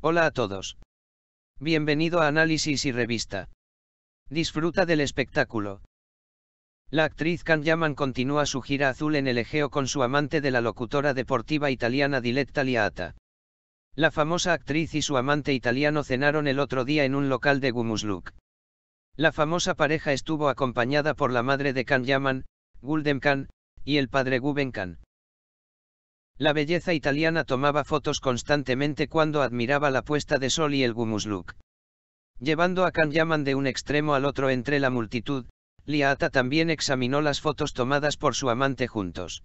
Hola a todos. Bienvenido a Análisis y Revista. Disfruta del espectáculo. La actriz Can Yaman continúa su gira azul en el Egeo con su amante de la locutora deportiva italiana Diletta Liata. La famosa actriz y su amante italiano cenaron el otro día en un local de Gumusluk. La famosa pareja estuvo acompañada por la madre de Can Yaman, Gulden Khan, y el padre Guben Khan. La belleza italiana tomaba fotos constantemente cuando admiraba la puesta de sol y el look. Llevando a Can Yaman de un extremo al otro entre la multitud, Liata también examinó las fotos tomadas por su amante juntos.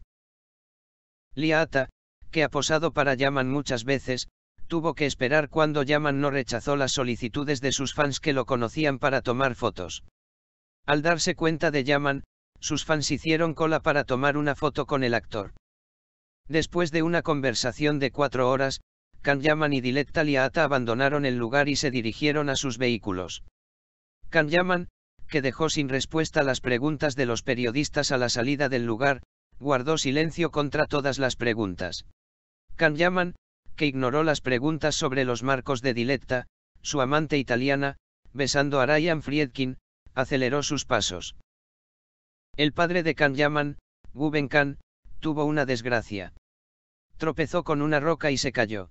Liata, que ha posado para Yaman muchas veces, tuvo que esperar cuando Yaman no rechazó las solicitudes de sus fans que lo conocían para tomar fotos. Al darse cuenta de Yaman, sus fans hicieron cola para tomar una foto con el actor. Después de una conversación de cuatro horas, Yaman y Diletta Liata abandonaron el lugar y se dirigieron a sus vehículos. Yaman, que dejó sin respuesta las preguntas de los periodistas a la salida del lugar, guardó silencio contra todas las preguntas. Yaman, que ignoró las preguntas sobre los marcos de Diletta, su amante italiana, besando a Ryan Friedkin, aceleró sus pasos. El padre de Yaman, Guben Khan, tuvo una desgracia. Tropezó con una roca y se cayó.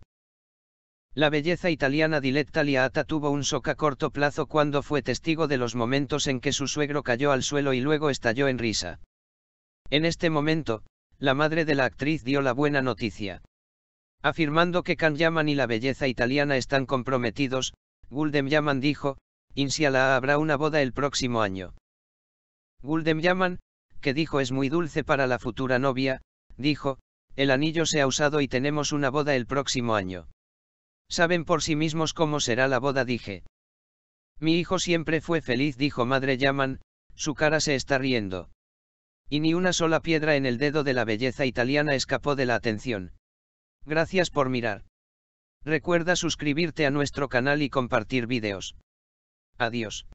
La belleza italiana Diletta Liata tuvo un shock a corto plazo cuando fue testigo de los momentos en que su suegro cayó al suelo y luego estalló en risa. En este momento, la madre de la actriz dio la buena noticia. Afirmando que Can Yaman y la belleza italiana están comprometidos, Guldem Yaman dijo, Insiala habrá una boda el próximo año. Guldem Yaman, que dijo es muy dulce para la futura novia, dijo, el anillo se ha usado y tenemos una boda el próximo año. Saben por sí mismos cómo será la boda, dije. Mi hijo siempre fue feliz, dijo madre Yaman, su cara se está riendo. Y ni una sola piedra en el dedo de la belleza italiana escapó de la atención. Gracias por mirar. Recuerda suscribirte a nuestro canal y compartir videos. Adiós.